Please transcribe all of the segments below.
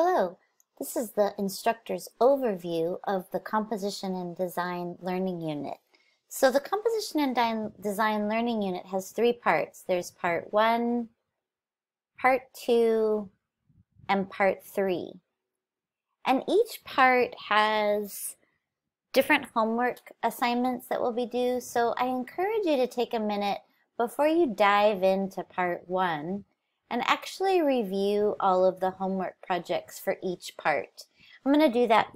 Hello, this is the instructor's overview of the Composition and Design Learning Unit. So the Composition and Design Learning Unit has three parts. There's part one, part two, and part three. And each part has different homework assignments that will be due. So I encourage you to take a minute before you dive into part one and actually review all of the homework projects for each part. I'm going to do that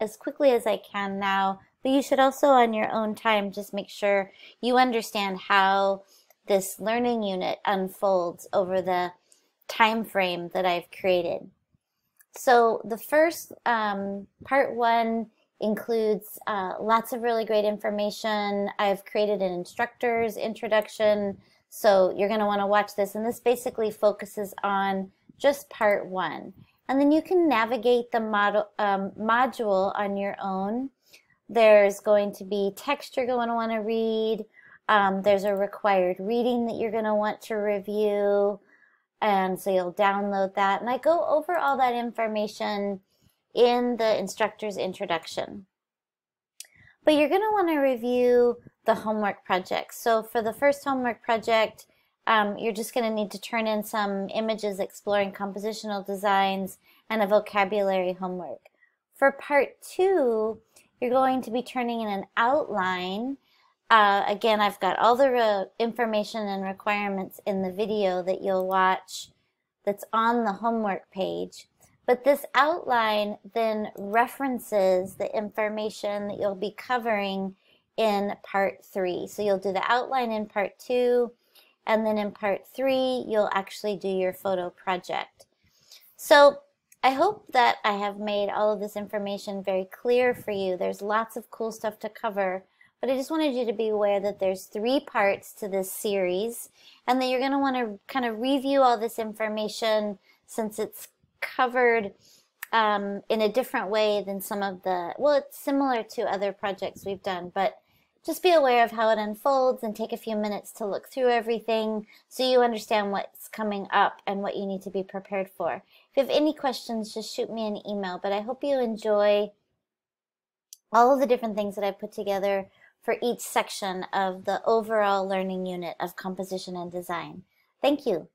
as quickly as I can now, but you should also on your own time just make sure you understand how this learning unit unfolds over the time frame that I've created. So the first um, part one includes uh, lots of really great information. I've created an instructor's introduction, so you're going to want to watch this. And this basically focuses on just part one. And then you can navigate the model, um, module on your own. There's going to be text you're going to want to read. Um, there's a required reading that you're going to want to review. And so you'll download that. And I go over all that information in the instructor's introduction but you're going to want to review the homework project. So for the first homework project, um, you're just going to need to turn in some images exploring compositional designs and a vocabulary homework. For part two, you're going to be turning in an outline. Uh, again, I've got all the re- information and requirements in the video that you'll watch that's on the homework page. But this outline then references the information that you'll be covering in part three. So you'll do the outline in part two, and then in part three, you'll actually do your photo project. So I hope that I have made all of this information very clear for you. There's lots of cool stuff to cover, but I just wanted you to be aware that there's three parts to this series and that you're going to want to kind of review all this information since it's covered um, in a different way than some of the, well, it's similar to other projects we've done, but just be aware of how it unfolds and take a few minutes to look through everything so you understand what's coming up and what you need to be prepared for. If you have any questions, just shoot me an email, but I hope you enjoy all of the different things that I put together for each section of the overall learning unit of composition and design. Thank you.